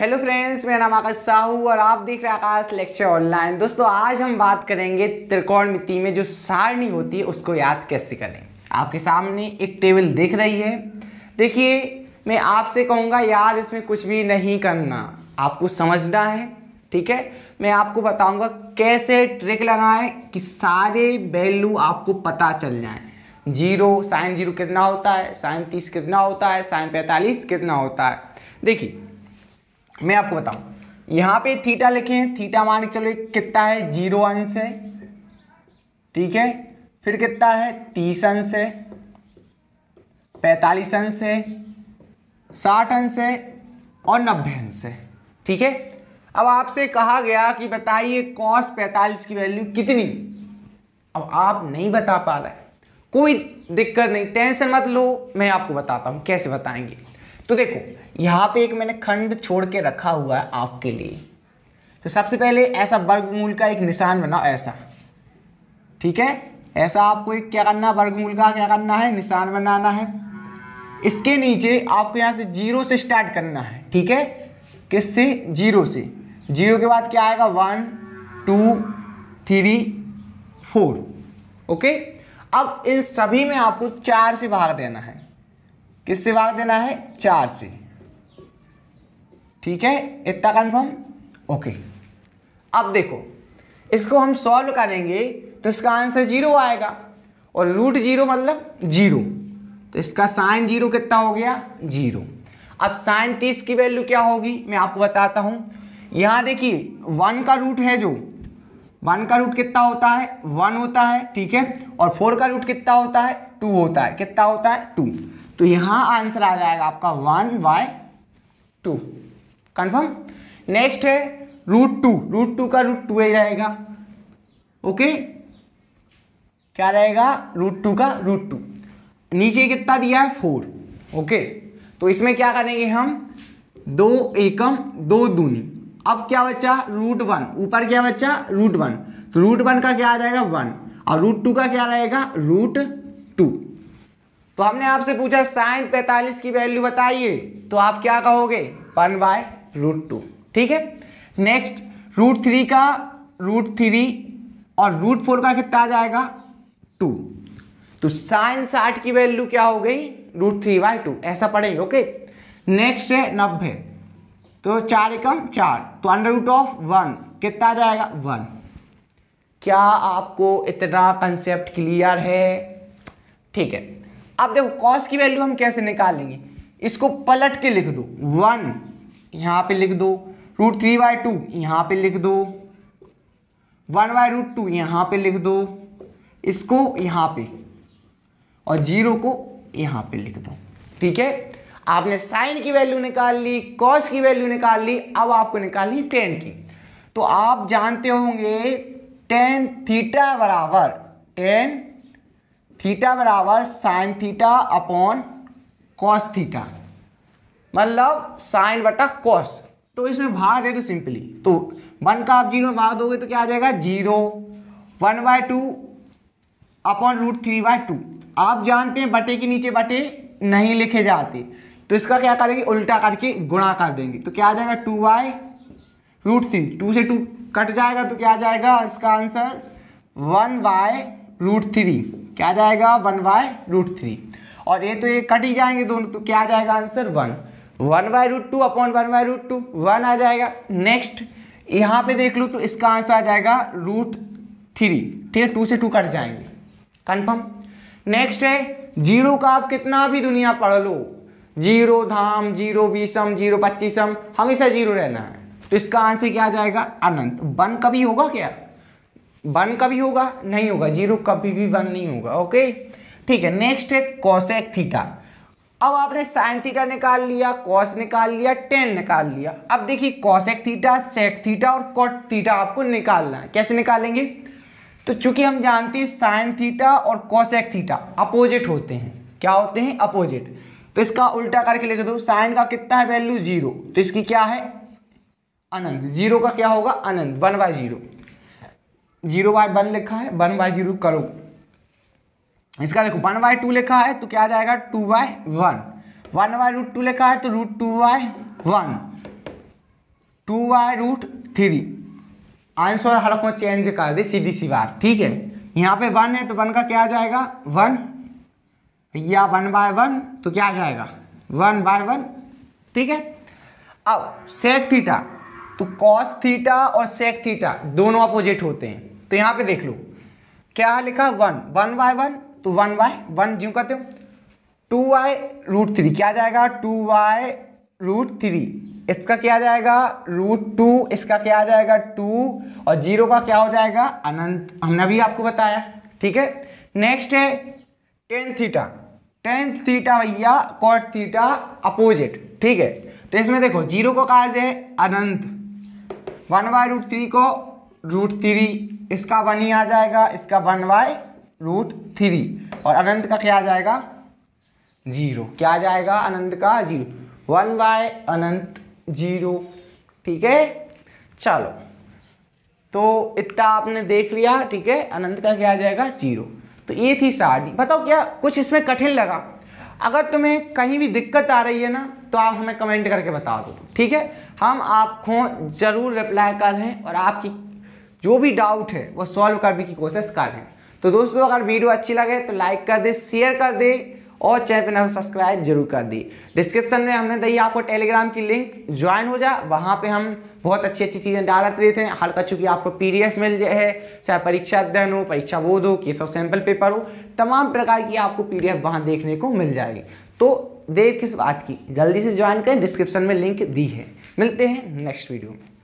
hello friends मेरा नाम आकाश साहू और आप देख रहे हैं आकाश लेक्चर ऑनलाइन दोस्तों आज हम बात करेंगे त्रिकोणमिति में जो सारणी होती है उसको याद कैसे करें आपके सामने एक टेबल दिख रही है देखिए मैं आपसे कहूँगा यार इसमें कुछ भी नहीं करना आपको समझना है ठीक है मैं आपको बताऊँगा कैसे ट्रिक लगाएं कि सारे वैल्यू आपको पता चल जाएँ जीरो साइन जीरो कितना होता है साइन तीस कितना होता है साइन पैंतालीस कितना होता है देखिए मैं आपको बताऊँ यहाँ पे थीटा लिखे हैं थीटा मान के चलो कितना है जीरो अंश है ठीक है फिर कितना है तीस अंश है पैतालीस अंश है साठ अंश है और नब्बे अंश है ठीक है अब आपसे कहा गया कि बताइए कॉस पैतालीस की वैल्यू कितनी अब आप नहीं बता पा रहे कोई दिक्कत नहीं टेंशन मत लो मैं आपको बताता हूँ कैसे बताएंगे तो देखो यहाँ पे एक मैंने खंड छोड़ के रखा हुआ है आपके लिए तो सबसे पहले ऐसा वर्गमूल का एक निशान बनाओ ऐसा ठीक है ऐसा आपको एक क्या करना वर्गमूल का क्या करना है निशान बनाना है इसके नीचे आपको यहाँ से जीरो से स्टार्ट करना है ठीक है किससे जीरो से जीरो के बाद क्या आएगा one two three four okay अब इन सभी में आपको चार से भाग देना है किससे भाग देना है चार से ठीक है इतना कन्फर्म ओके अब देखो इसको हम सॉल्व करेंगे तो इसका आंसर जीरो आएगा और रूट जीरो मतलब जीरो तो इसका साइन जीरो कितना हो गया जीरो अब साइन तीस की वैल्यू क्या होगी मैं आपको बताता हूँ यहाँ देखिए वन का रूट है जो वन का रूट कितना होता है वन होता है ठीक है और फोर का रूट कितना होता है टू होता है कितना होता है टू तो यहां आंसर आ जाएगा आपका one by two confirm next है रूट टू रूट टू का रूट टू ही रहेगा ओके क्या रहेगा रूट टू का रूट टू नीचे कितना दिया है फोर ओके तो इसमें क्या करेंगे हम दो एकम दो दूनी अब क्या बच्चा रूट वन ऊपर क्या बच्चा रूट वन तो रूट वन का क्या आ जाएगा वन और रूट टू का क्या रहेगा रूट टू तो हमने आपसे पूछा साइन पैंतालीस की वैल्यू बताइए तो आप क्या कहोगे वन बाय रूट टू ठीक है नेक्स्ट रूट थ्री का रूट थ्री और रूट फोर का कितना आ जाएगा टू तो साइन साठ की वैल्यू क्या हो गई रूट थ्री बाई टू ऐसा पढ़ेंगे ओके नेक्स्ट है नब्बे तो चार एकम चार तो अंडर रूट ऑफ वन कितना आ जाएगा वन क्या आपको इतना कंसेप्ट क्लियर है ठीक है अब देखो कॉस की वैल्यू हम कैसे निकालेंगे इसको पलट के लिख दो वन यहाँ पे लिख दो रूट थ्री बाई टू यहाँ पे लिख दो वन बाय रूट टू यहाँ पे लिख दो इसको यहाँ पे और जीरो को यहाँ पे लिख दो ठीक है आपने साइन की वैल्यू निकाल ली कॉस की वैल्यू निकाल ली अब आपको निकालनी टेन की तो आप जानते होंगे टेन थीटा बराबर टेन थीटा बराबर sine theta upon cos theta मतलब साइन बटा कॉस तो इसमें भाग दे दो सिंपली तो वन का आप जीरो में भाग दोगे तो क्या आ जाएगा zero one by two upon root three by two आप जानते हैं बटे के नीचे बटे नहीं लिखे जाते तो इसका क्या करेंगे उल्टा करके गुणा कर देंगे तो क्या आ जाएगा two by root three two से टू कट जाएगा तो क्या आ जाएगा इसका answer one by root three क्या आ जाएगा वन बाय रूट थ्री और ये तो ये कट ही जाएंगे दोनों तो क्या आ जाएगा answer one one by root two upon one by root two one आ जाएगा नेक्स्ट यहाँ पे देख लो तो इसका आंसर आ जाएगा रूट थ्री ठीक है टू से टू कट जाएंगे कन्फर्म नेक्स्ट है जीरो का आप कितना भी दुनिया पढ़ लो जीरो धाम जीरो बीसम जीरो पच्चीसम हमेशा जीरो रहना है तो इसका आंसर क्या आ जाएगा अनंत वन कभी होगा क्या वन कभी होगा नहीं होगा जीरो कभी भी वन नहीं होगा ओके ठीक है नेक्स्ट है कॉसेक थीटा अब आपने साइन थीटा निकाल लिया कॉस निकाल लिया टेन निकाल लिया अब देखिए कॉसेक थीटा सेक थीटा और कॉट थीटा आपको निकालना है कैसे निकालेंगे तो चूंकि हम जानते हैं साइन थीटा और कॉसेक थीटा अपोजिट होते हैं क्या होते हैं अपोजिट तो इसका उल्टा करके लिख दो साइन का कितना है वैल्यू जीरो तो इसकी क्या है अनंत जीरो का क्या होगा अनंत one by zero zero by one लिखा है वन बाय जीरो करो इसका देखो वन बाय टू लिखा है तो क्या आ जाएगा two by one one by root two लिखा है तो root two by one two by root three answer हर को चेंज कर दे सीधी सी बार ठीक है यहाँ पे वन है तो वन का क्या आ जाएगा वन या वन बाय वन तो क्या आ जाएगा वन बाय वन ठीक है अब सेक थीटा तो कॉस थीटा और सेक थीटा दोनों अपोजिट होते हैं तो यहां पे देख लो क्या लिखा वन वन बाय वन तो वन बाय वन ज्यों कहते हो टू वाई रूट थ्री क्या जाएगा टू वाई रूट थ्री इसका क्या जाएगा रूट टू इसका क्या जाएगा टू और जीरो का क्या हो जाएगा अनंत हमने अभी आपको बताया ठीक है नेक्स्ट है टेन थीटा टेन थीटा भैया कॉट थीटा अपोजिट ठीक है तो इसमें देखो जीरो को कहा जाए अनंत वन बाय रूट थ्री को रूट थ्री इसका वन ही आ जाएगा इसका वन बाय रूट थ्री और अनंत का क्या आ जाएगा जीरो क्या आ जाएगा अनंत का जीरो वन बाय अनंत जीरो ठीक है चलो तो इतना आपने देख लिया ठीक है अनंत का क्या आ जाएगा जीरो तो ये थी साड़ी बताओ क्या कुछ इसमें कठिन लगा अगर तुम्हें कहीं भी दिक्कत आ रही है ना तो आप हमें कमेंट करके बता दो ठीक है हम आपको ज़रूर रिप्लाई कर रहे हैं और आपकी जो भी डाउट है वो सॉल्व करने की कोशिश करें तो दोस्तों अगर वीडियो अच्छी लगे तो लाइक कर दे शेयर कर दे और चैनल पर सब्सक्राइब जरूर कर दी डिस्क्रिप्शन में हमने दी आपको टेलीग्राम की लिंक ज्वाइन हो जा वहाँ पे हम बहुत अच्छी अच्छी चीज़ें डालते रहते हर हल्का चूँकि आपको पीडीएफ मिल जाए चाहे परीक्षा अध्ययन हो परीक्षा बोध हो केस ऑफ सैंपल पेपर हो तमाम प्रकार की आपको पी डी वहाँ देखने को मिल जाएगी तो देर किस बात की जल्दी से ज्वाइन करें डिस्क्रिप्शन में लिंक दी है मिलते हैं नेक्स्ट वीडियो में